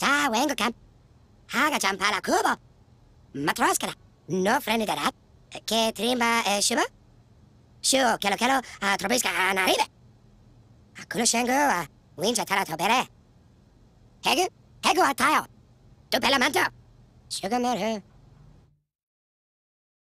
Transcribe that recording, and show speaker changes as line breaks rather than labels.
Ta wengo kan. Haga champala kubo. Matros kada. No freni dara. Ke trimba shuba. Shu kelo kelo tropiska naribe. k u r o shengu wa w i n c a tara topere. Hegu. Hegu wa tayo. Tu pela manto. s u g a mer her.